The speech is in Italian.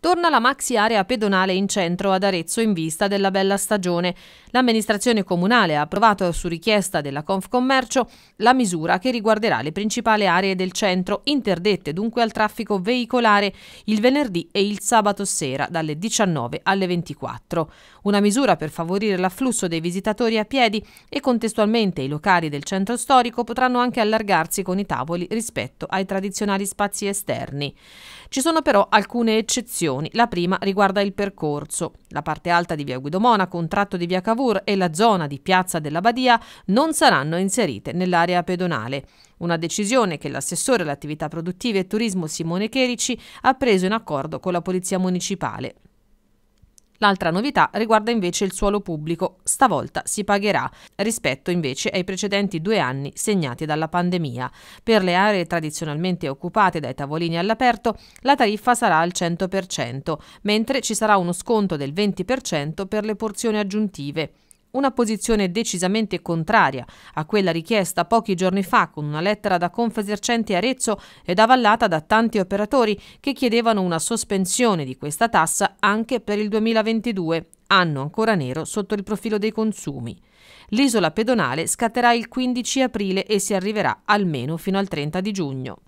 Torna la maxi area pedonale in centro ad Arezzo in vista della bella stagione. L'amministrazione comunale ha approvato su richiesta della Confcommercio la misura che riguarderà le principali aree del centro, interdette dunque al traffico veicolare il venerdì e il sabato sera dalle 19 alle 24. Una misura per favorire l'afflusso dei visitatori a piedi e contestualmente i locali del centro storico potranno anche allargarsi con i tavoli rispetto ai tradizionali spazi esterni. Ci sono però alcune eccezioni sezioni. La prima riguarda il percorso. La parte alta di via Guido Monaco, un tratto di via Cavour e la zona di piazza della Badia non saranno inserite nell'area pedonale. Una decisione che l'assessore all'attività attività produttive e turismo Simone Cherici ha preso in accordo con la Polizia Municipale. L'altra novità riguarda invece il suolo pubblico. Stavolta si pagherà rispetto invece ai precedenti due anni segnati dalla pandemia. Per le aree tradizionalmente occupate dai tavolini all'aperto la tariffa sarà al 100%, mentre ci sarà uno sconto del 20% per le porzioni aggiuntive una posizione decisamente contraria a quella richiesta pochi giorni fa con una lettera da Confesercenti Arezzo ed avallata da tanti operatori che chiedevano una sospensione di questa tassa anche per il 2022, anno ancora nero sotto il profilo dei consumi. L'isola pedonale scatterà il 15 aprile e si arriverà almeno fino al 30 di giugno.